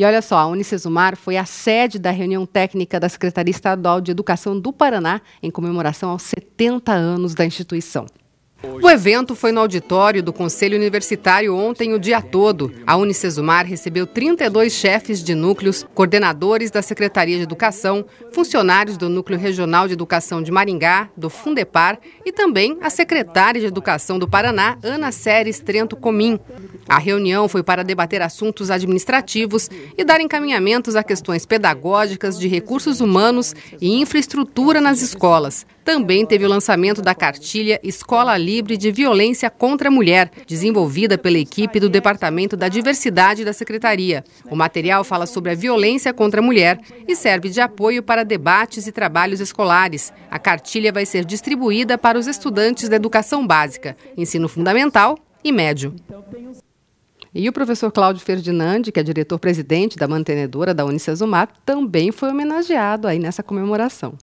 E olha só, a Unicesumar foi a sede da reunião técnica da Secretaria Estadual de Educação do Paraná em comemoração aos 70 anos da instituição. O evento foi no auditório do Conselho Universitário ontem o dia todo. A Unicesumar recebeu 32 chefes de núcleos, coordenadores da Secretaria de Educação, funcionários do Núcleo Regional de Educação de Maringá, do Fundepar e também a secretária de Educação do Paraná, Ana Séries Trento Comim. A reunião foi para debater assuntos administrativos e dar encaminhamentos a questões pedagógicas, de recursos humanos e infraestrutura nas escolas. Também teve o lançamento da cartilha Escola Livre de Violência contra a Mulher, desenvolvida pela equipe do Departamento da Diversidade da Secretaria. O material fala sobre a violência contra a mulher e serve de apoio para debates e trabalhos escolares. A cartilha vai ser distribuída para os estudantes da educação básica, ensino fundamental e médio. E o professor Cláudio Ferdinandi, que é diretor-presidente da mantenedora da Unicesumar, também foi homenageado aí nessa comemoração.